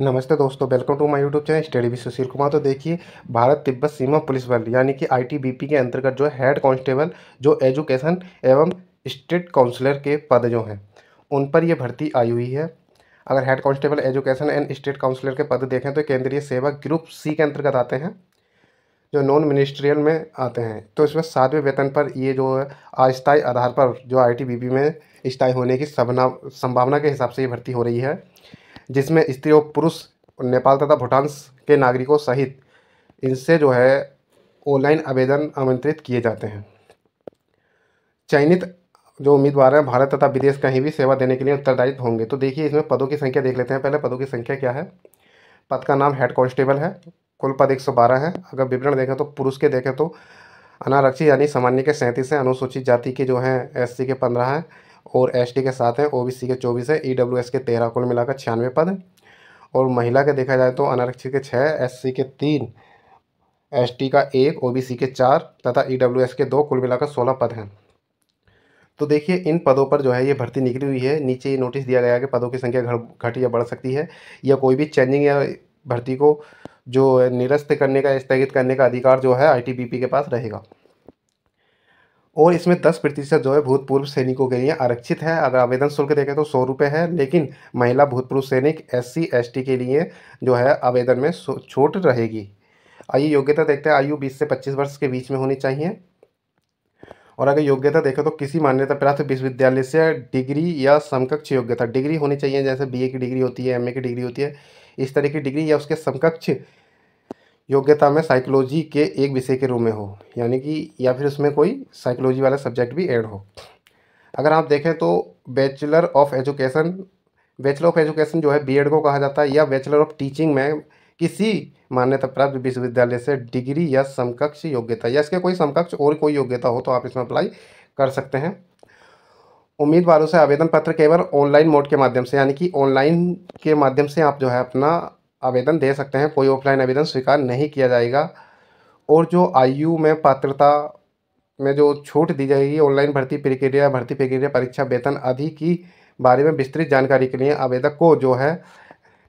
नमस्ते दोस्तों welcome to my YouTube channel study भी सुशील कुमार तो देखिए भारत तिब्बत सीमा पुलिस बल यानी कि आईटीबीपी के अंतर्गत जो है हेड कांस्टेबल जो एजुकेशन एवं स्टेट काउंसलर के पद जो हैं उन पर ये भर्ती आई हुई है अगर head constable education and state counsellor के पद देखें तो केंद्रीय सेवा ग्रुप सी के अंतर्गत आते हैं जो नॉन मिनिस्ट्रियल में आते हैं तो इसमें सातवें वेतन पर ये जो अस्थायी आधार पर जो आई में स्थायी होने की संभावना के हिसाब से ये भर्ती हो रही है जिसमें स्त्री और पुरुष नेपाल तथा भूटान के नागरिकों सहित इनसे जो है ऑनलाइन आवेदन आमंत्रित किए जाते हैं चयनित जो उम्मीदवार हैं भारत तथा विदेश कहीं भी सेवा देने के लिए उत्तरदायित्व होंगे तो देखिए इसमें पदों की संख्या देख लेते हैं पहले पदों की संख्या क्या है पद का नाम हेड कांस्टेबल है कुल पद एक सौ बारह है अगर विवरण देखें तो पुरुष के देखें तो अनारक्षी यानी सामान्य के सैंतीस हैं अनुसूचित जाति के जो हैं एस के पंद्रह हैं और एसटी के सात है ओबीसी के चौबीस है ईडब्ल्यूएस e के तेरह कुल मिलाकर छियानवे पद और महिला के देखा जाए तो अनारक्षित के छः एससी के तीन एसटी का एक ओबीसी के चार तथा ईडब्ल्यूएस e के दो कुल मिलाकर सोलह पद हैं तो देखिए इन पदों पर जो है ये भर्ती निकली हुई है नीचे ये नोटिस दिया गया है कि पदों की संख्या घट या बढ़ सकती है या कोई भी चेंजिंग या भर्ती को जो निरस्त करने का स्थगित करने का अधिकार जो है आई के पास रहेगा और इसमें दस प्रतिशत जो है भूतपूर्व सैनिकों के लिए आरक्षित है अगर आवेदन शुल्क देखें तो सौ रुपये है लेकिन महिला भूतपूर्व सैनिक एस सी के लिए जो है आवेदन में छूट रहेगी आइए योग्यता देखते हैं आयु बीस से पच्चीस वर्ष के बीच में होनी चाहिए और अगर योग्यता देखें तो किसी मान्यता प्राप्त विश्वविद्यालय से डिग्री या समकक्ष योग्यता डिग्री होनी चाहिए जैसे बी की डिग्री होती है एम की डिग्री होती है इस तरह की डिग्री या उसके समकक्ष योग्यता में साइकोलॉजी के एक विषय के रूप में हो यानी कि या फिर उसमें कोई साइकोलॉजी वाला सब्जेक्ट भी ऐड हो अगर आप देखें तो bachelor of education bachelor of education जो है बीएड को कहा जाता है या बैचलर ऑफ टीचिंग में किसी मान्यता प्राप्त विश्वविद्यालय से डिग्री या समकक्ष योग्यता या इसके कोई समकक्ष और कोई योग्यता हो तो आप इसमें अप्लाई कर सकते हैं उम्मीदवारों से आवेदन पत्र केवल ऑनलाइन मोड के माध्यम से यानी कि ऑनलाइन के माध्यम से आप जो है अपना आवेदन दे सकते हैं कोई ऑफलाइन आवेदन स्वीकार नहीं किया जाएगा और जो आयु में पात्रता में जो छूट दी जाएगी ऑनलाइन भर्ती प्रक्रिया भर्ती प्रक्रिया परीक्षा वेतन आदि की बारे में विस्तृत जानकारी के लिए आवेदक को जो है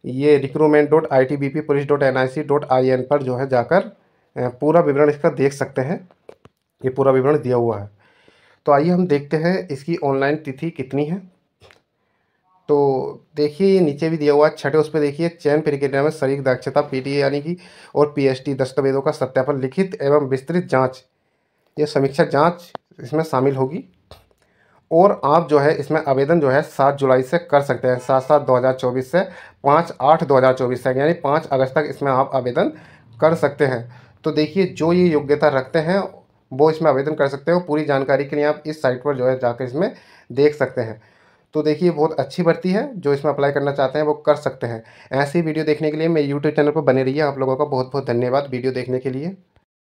ये recruitment dot I T B P police dot N I C dot I N पर जो है जाकर पूरा विवरण इसका देख सकते हैं ये पूरा विवरण दिया हुआ है तो आइए हम देखते हैं इसकी ऑनलाइन तिथि कितनी है तो देखिए ये नीचे भी दिया हुआ है छठे उस पर देखिए चयन प्रक्रिया में शरीर दक्षता पीटीए यानी कि और पीएचडी दस्तावेजों का सत्यापन लिखित एवं विस्तृत जाँच ये समीक्षा जाँच इसमें शामिल होगी और आप जो है इसमें आवेदन जो है सात जुलाई से कर सकते हैं सात सात दो हज़ार चौबीस से पाँच आठ दो हज़ार चौबीस तक यानी पाँच अगस्त तक इसमें आप आवेदन कर सकते हैं तो देखिए जो ये योग्यता रखते हैं वो इसमें आवेदन कर सकते हैं पूरी जानकारी के लिए आप इस साइट पर जो है जाकर इसमें देख सकते हैं तो देखिए बहुत अच्छी भर्ती है जो इसमें अप्लाई करना चाहते हैं वो कर सकते हैं ऐसी वीडियो देखने के लिए मेरे यूट्यूब चैनल पर बने रहिए आप लोगों का बहुत बहुत धन्यवाद वीडियो देखने के लिए